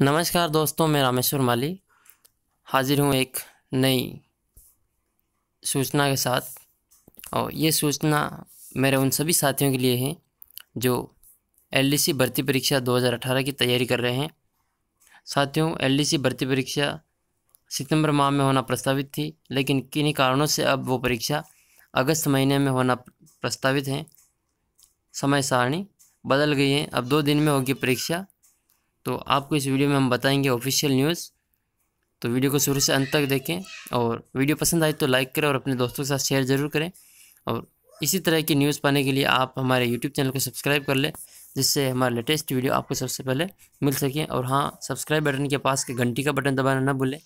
नमस्कार दोस्तों मैं रामेश्वर माली हाजिर हूँ एक नई सूचना के साथ और ये सूचना मेरे उन सभी साथियों के लिए है जो एल भर्ती परीक्षा 2018 की तैयारी कर रहे हैं साथियों एल भर्ती परीक्षा सितंबर माह में होना प्रस्तावित थी लेकिन किन्हीं कारणों से अब वो परीक्षा अगस्त महीने में होना प्रस्तावित है समय सारणी बदल गई है अब दो दिन में होगी परीक्षा तो आपको इस वीडियो में हम बताएंगे ऑफिशियल न्यूज़ तो वीडियो को शुरू से अंत तक देखें और वीडियो पसंद आए तो लाइक करें और अपने दोस्तों के साथ शेयर ज़रूर करें और इसी तरह की न्यूज़ पाने के लिए आप हमारे यूट्यूब चैनल को सब्सक्राइब कर लें जिससे हमारा लेटेस्ट वीडियो आपको सबसे पहले मिल सके और हाँ सब्सक्राइब बटन के पास के घंटी का बटन दबाना ना भूलें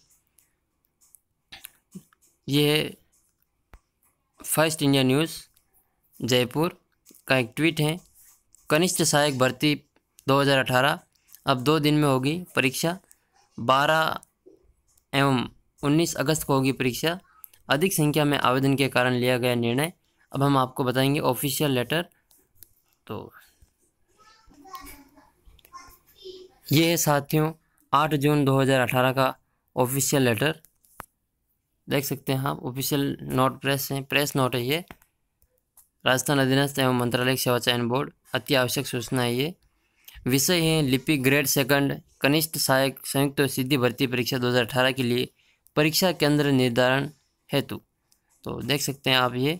ये है फर्स्ट इंडिया न्यूज़ जयपुर का एक ट्वीट है कनिष्ठ सहायक भर्ती 2018 अब दो दिन में होगी परीक्षा बारह एवं उन्नीस अगस्त को होगी परीक्षा अधिक संख्या में आवेदन के कारण लिया गया निर्णय अब हम आपको बताएंगे ऑफिशियल लेटर तो ये है साथियों आठ जून 2018 का ऑफिशियल लेटर देख सकते हैं आप हाँ, ऑफिशियल नोट प्रेस है प्रेस नोट है ये राजस्थान अधीनस्थ एवं मंत्रालय सेवा चयन बोर्ड अति आवश्यक सूचना है ये विषय हैं लिपि ग्रेड सेकंड कनिष्ठ सहायक संयुक्त सिद्धि भर्ती परीक्षा 2018 के लिए परीक्षा केंद्र निर्धारण हेतु तो देख सकते हैं आप ये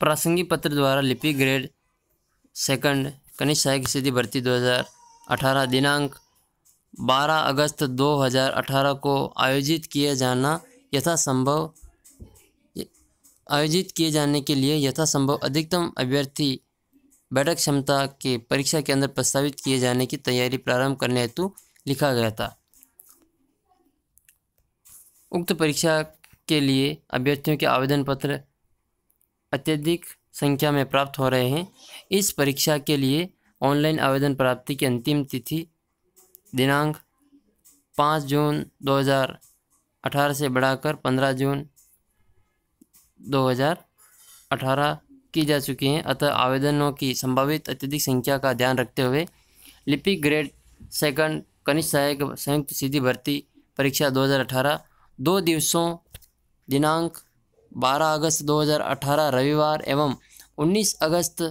प्रासंगिक पत्र द्वारा लिपि ग्रेड सेकंड कनिष्ठ सहायक सिद्धि भर्ती 2018 दिनांक 12 अगस्त 2018 को आयोजित किया जाना यथासंभव आयोजित किए जाने के लिए यथासंभव अधिकतम अभ्यर्थी बैठक क्षमता के परीक्षा के अंदर प्रस्तावित किए जाने की तैयारी प्रारंभ करने हेतु लिखा गया था उक्त परीक्षा के लिए अभ्यर्थियों के आवेदन पत्र अत्यधिक संख्या में प्राप्त हो रहे हैं इस परीक्षा के लिए ऑनलाइन आवेदन प्राप्ति की अंतिम तिथि दिनांक पाँच जून 2018 से बढ़ाकर पंद्रह जून 2018 की जा चुकी हैं अतः आवेदनों की संभावित अत्यधिक संख्या का ध्यान रखते हुए लिपि ग्रेड सेकंड कनिष्ठ सहायक संयुक्त सीधी भर्ती परीक्षा 2018 दो दिवसों दिनांक 12 अगस्त 2018 रविवार एवं 19 अगस्त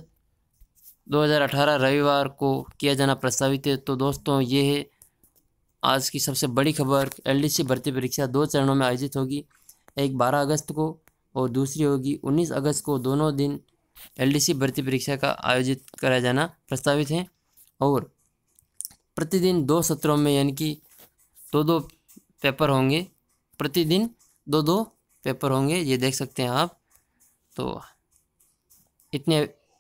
2018 रविवार को किया जाना प्रस्तावित है तो दोस्तों ये है आज की सबसे बड़ी खबर एलडीसी भर्ती परीक्षा दो चरणों में आयोजित होगी एक 12 अगस्त को और दूसरी होगी 19 अगस्त को दोनों दिन एलडीसी भर्ती परीक्षा का आयोजित कराया जाना प्रस्तावित है और प्रतिदिन दो सत्रों में यानी कि दो दो पेपर होंगे प्रतिदिन दो दो पेपर होंगे ये देख सकते हैं आप तो इतने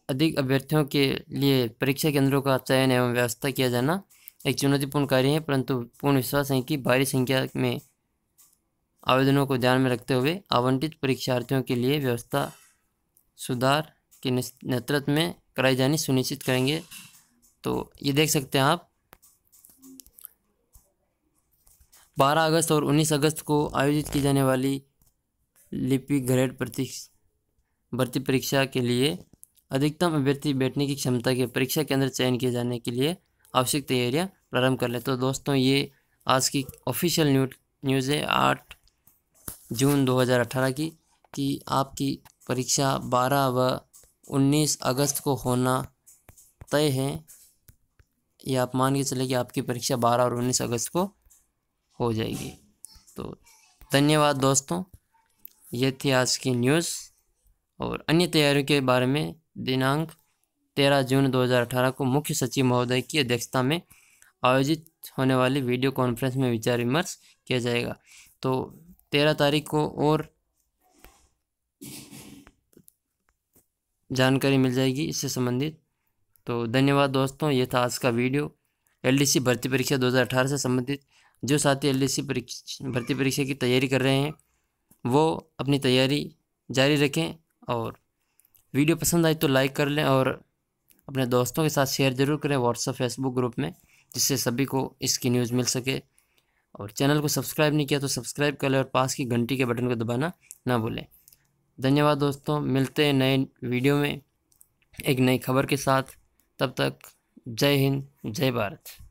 अधिक अभ्यर्थियों के लिए परीक्षा केंद्रों का चयन एवं व्यवस्था किया जाना एक चुनौतीपूर्ण कार्य है परंतु पूर्ण विश्वास है कि भारी संख्या में आवेदनों को ध्यान में रखते हुए आवंटित परीक्षार्थियों के लिए व्यवस्था सुधार के नेतृत्व में कराई जानी सुनिश्चित करेंगे तो ये देख सकते हैं आप 12 अगस्त और 19 अगस्त को आयोजित की जाने वाली लिपि ग्रेड प्रतीक्ष भर्ती परीक्षा के लिए अधिकतम अभ्यर्थी बैठने की क्षमता के परीक्षा केंद्र चयन किए जाने के लिए आवश्यक तैयारियां प्रारंभ कर लें तो दोस्तों ये आज की ऑफिशियल न्यूज न्यूज़ है आठ जून 2018 की कि आपकी परीक्षा 12 व 19 अगस्त को होना तय है ये आप मान के चले कि आपकी परीक्षा 12 और 19 अगस्त को हो जाएगी तो धन्यवाद दोस्तों ये थी आज की न्यूज़ और अन्य तैयारियों के बारे में दिनांक 13 जून 2018 को मुख्य सचिव महोदय की अध्यक्षता में आयोजित होने वाली वीडियो कॉन्फ्रेंस में विचार विमर्श किया जाएगा तो तेरह तारीख को और जानकारी मिल जाएगी इससे संबंधित तो धन्यवाद दोस्तों ये था आज का वीडियो एलडीसी भर्ती परीक्षा 2018 से संबंधित जो साथी एलडीसी परीक्षा भर्ती परीक्षा की तैयारी कर रहे हैं वो अपनी तैयारी जारी रखें और वीडियो पसंद आए तो लाइक कर लें और अपने दोस्तों के साथ शेयर ज़रूर करें व्हाट्सअप फेसबुक ग्रुप में जिससे सभी को इसकी न्यूज़ मिल सके और चैनल को सब्सक्राइब नहीं किया तो सब्सक्राइब कर लें और पास की घंटी के बटन को दबाना ना भूलें धन्यवाद दोस्तों मिलते हैं नए वीडियो में एक नई खबर के साथ तब तक जय हिंद जय भारत